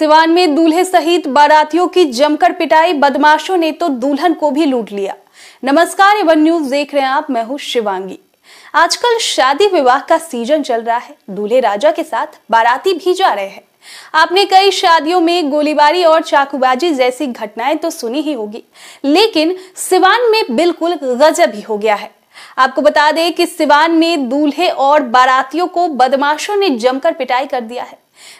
सिवान में दूल्हे सहित बारातियों की जमकर पिटाई बदमाशों ने तो दुल्हन को भी लूट लिया नमस्कार एवन न्यूज देख रहे हैं आप मैं हूँ शिवांगी आजकल शादी विवाह का सीजन चल रहा है दूल्हे राजा के साथ बाराती भी जा रहे हैं आपने कई शादियों में गोलीबारी और चाकूबाजी जैसी घटनाएं तो सुनी ही होगी लेकिन सिवान में बिल्कुल गजब ही हो गया है आपको बता दें कि सिवान में दूल्हे और बारातियों को बदमाशों ने जमकर पिटाई कर दिया है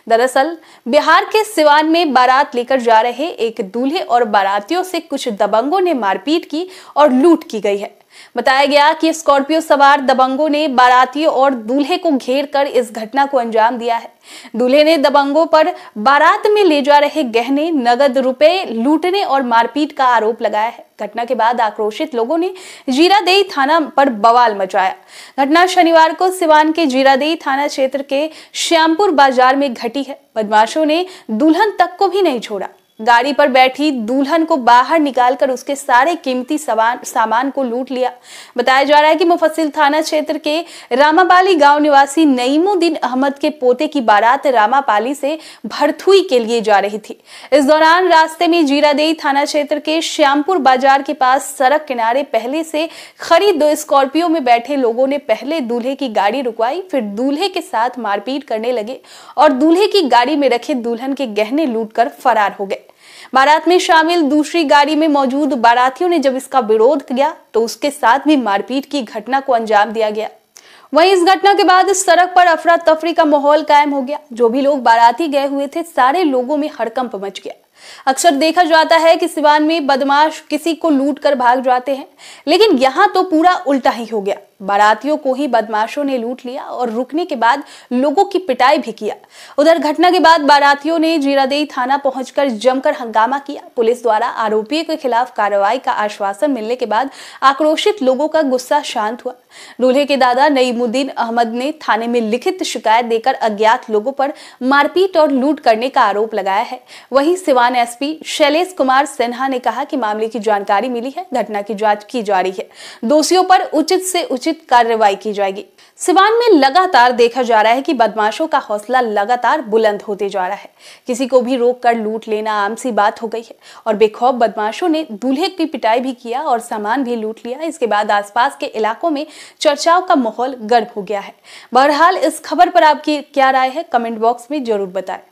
दरअसल बिहार के सिवान में बारात लेकर जा रहे एक दूल्हे और बारातियों से कुछ दबंगों ने मारपीट की और लूट की गई है बताया गया कि स्कॉर्पियो सवार दबंगों ने बारातियों और दूल्हे को घेर कर इस घटना को अंजाम दिया है दूल्हे ने दबंगों पर बारात में ले जा रहे गहने नगद रुपए लूटने और मारपीट का आरोप लगाया है घटना के बाद आक्रोशित लोगों ने जीरादेई थाना पर बवाल मचाया घटना शनिवार को सिवान के जीरादेई थाना क्षेत्र के श्यामपुर बाजार में घटी है बदमाशों ने दुल्हन तक को भी नहीं छोड़ा गाड़ी पर बैठी दुल्हन को बाहर निकालकर उसके सारे कीमती सामान को लूट लिया बताया जा रहा है कि मुफसिल थाना क्षेत्र के रामापाली गांव निवासी नईमुद्दीन अहमद के पोते की बारात रामापाली से भरथुई के लिए जा रही थी इस दौरान रास्ते में जीरादेई थाना क्षेत्र के श्यामपुर बाजार के पास सड़क किनारे पहले से खरीद दो स्कॉर्पियो में बैठे लोगों ने पहले दूल्हे की गाड़ी रुकवाई फिर दूल्हे के साथ मारपीट करने लगे और दूल्हे की गाड़ी में रखे दुल्हन के गहने लूट फरार हो गए बारात में शामिल दूसरी गाड़ी में मौजूद बारातियों ने जब इसका विरोध किया तो उसके साथ भी मारपीट की घटना को अंजाम दिया गया वहीं इस घटना के बाद सड़क पर अफरा तफरी का माहौल कायम हो गया जो भी लोग बाराती गए हुए थे सारे लोगों में हड़कंप मच गया अक्सर देखा जाता है कि सिवान में बदमाश किसी को लूट कर भाग जाते हैं लेकिन यहां तो पूरा उल्टा ही हो गया बारातियों को ही बदमाशों ने लूट लिया और रुकने के बाद लोगों की पिटाई भी किया उधर घटना के बाद बारातियों ने जीरादेई थाना पहुंचकर जमकर हंगामा किया पुलिस द्वारा आरोपियों के खिलाफ कार्रवाई का आश्वासन मिलने के बाद आक्रोशित लोगों का गुस्सा शांत हुआ दूल्हे के दादा नईमुद्दीन अहमद ने थाने में लिखित शिकायत देकर अज्ञात लोगों पर मारपीट और लूट करने का आरोप लगाया है वहीं सिवान एसपी शैलेश कुमार सिन्हा ने कहा कि मामले की जानकारी मिली है घटना की जांच की जा रही है दोषियों पर उचित से उचित उचित कार्रवाई की जाएगी सिवान में लगातार देखा जा रहा है कि बदमाशों का हौसला लगातार बुलंद होते जा रहा है किसी को भी रोक कर लूट लेना आम सी बात हो गई है और बेखौफ बदमाशों ने दूल्हे की पिटाई भी किया और सामान भी लूट लिया इसके बाद आसपास के इलाकों में चर्चाओं का माहौल गर्म हो गया है बहरहाल इस खबर पर आपकी क्या राय है कमेंट बॉक्स में जरूर बताएं